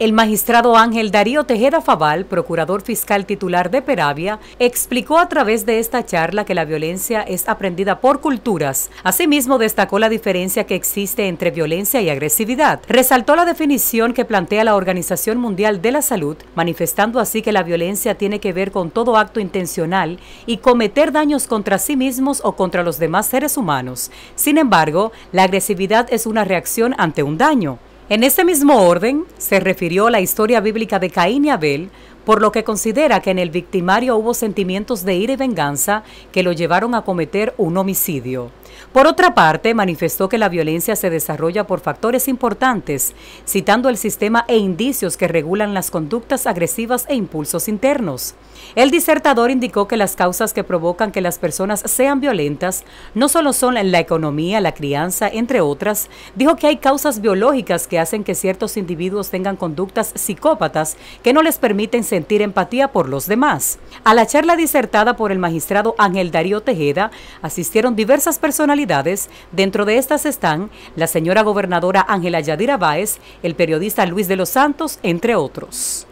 El magistrado Ángel Darío Tejeda Fabal, procurador fiscal titular de Peravia, explicó a través de esta charla que la violencia es aprendida por culturas. Asimismo, destacó la diferencia que existe entre violencia y agresividad. Resaltó la definición que plantea la Organización Mundial de la Salud, manifestando así que la violencia tiene que ver con todo acto intencional y cometer daños contra sí mismos o contra los demás seres humanos. Sin embargo, la agresividad es una reacción ante un daño. En este mismo orden, se refirió la historia bíblica de Caín y Abel, por lo que considera que en el victimario hubo sentimientos de ira y venganza que lo llevaron a cometer un homicidio. Por otra parte, manifestó que la violencia se desarrolla por factores importantes, citando el sistema e indicios que regulan las conductas agresivas e impulsos internos. El disertador indicó que las causas que provocan que las personas sean violentas no solo son la economía, la crianza, entre otras, dijo que hay causas biológicas que hacen que ciertos individuos tengan conductas psicópatas que no les permiten sentir empatía por los demás. A la charla disertada por el magistrado Ángel Darío Tejeda asistieron diversas personalidades. Dentro de estas están la señora gobernadora Ángela Yadira Báez, el periodista Luis de los Santos, entre otros.